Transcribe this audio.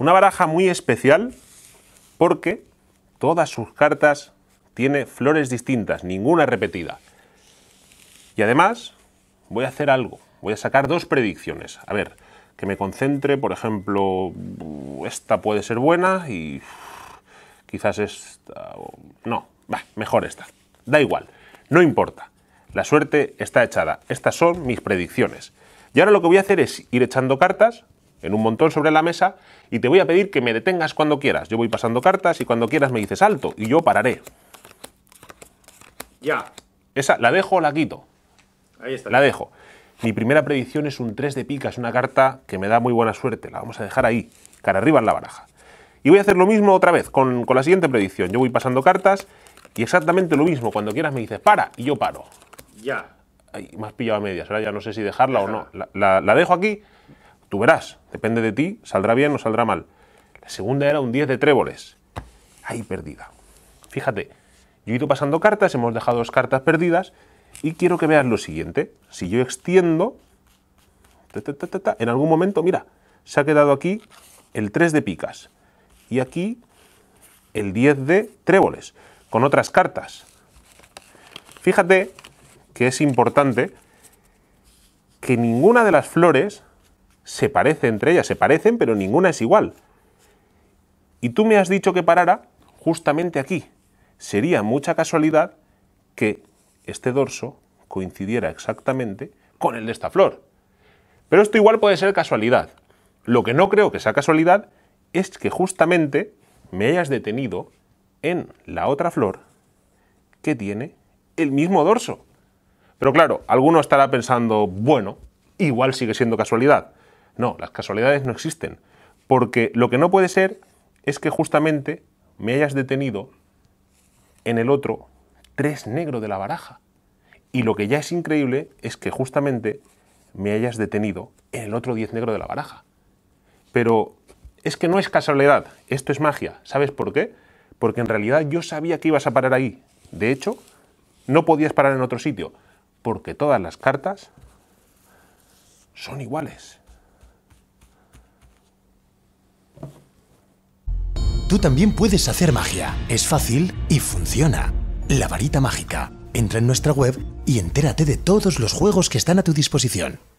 Una baraja muy especial porque todas sus cartas tiene flores distintas, ninguna repetida. Y además voy a hacer algo, voy a sacar dos predicciones. A ver, que me concentre, por ejemplo, esta puede ser buena y quizás esta... No, va, mejor esta. Da igual, no importa. La suerte está echada. Estas son mis predicciones. Y ahora lo que voy a hacer es ir echando cartas en un montón sobre la mesa y te voy a pedir que me detengas cuando quieras. Yo voy pasando cartas y cuando quieras me dices alto y yo pararé. Ya. Esa, ¿la dejo o la quito? Ahí está. La dejo. Mi primera predicción es un 3 de pica, es una carta que me da muy buena suerte. La vamos a dejar ahí, cara arriba en la baraja. Y voy a hacer lo mismo otra vez con, la siguiente predicción. Yo voy pasando cartas y exactamente lo mismo. Cuando quieras me dices para y yo paro. Ya. ahí me has pillado a medias. Ahora ya no sé si dejarla o no. la dejo aquí Tú verás, depende de ti, saldrá bien o saldrá mal. La segunda era un 10 de tréboles. Ahí perdida. Fíjate, yo he ido pasando cartas, hemos dejado dos cartas perdidas y quiero que veas lo siguiente. Si yo extiendo, en algún momento, mira, se ha quedado aquí el 3 de picas y aquí el 10 de tréboles con otras cartas. Fíjate que es importante que ninguna de las flores se parece entre ellas, se parecen, pero ninguna es igual. Y tú me has dicho que parara justamente aquí. Sería mucha casualidad que este dorso coincidiera exactamente con el de esta flor. Pero esto igual puede ser casualidad. Lo que no creo que sea casualidad es que justamente me hayas detenido en la otra flor que tiene el mismo dorso. Pero claro, alguno estará pensando, bueno, igual sigue siendo casualidad. No, las casualidades no existen. Porque lo que no puede ser es que justamente me hayas detenido en el otro tres negro de la baraja. Y lo que ya es increíble es que justamente me hayas detenido en el otro diez negro de la baraja. Pero es que no es casualidad, esto es magia. ¿Sabes por qué? Porque en realidad yo sabía que ibas a parar ahí. De hecho, no podías parar en otro sitio, porque todas las cartas son iguales. tú también puedes hacer magia. Es fácil y funciona. La varita mágica. Entra en nuestra web y entérate de todos los juegos que están a tu disposición.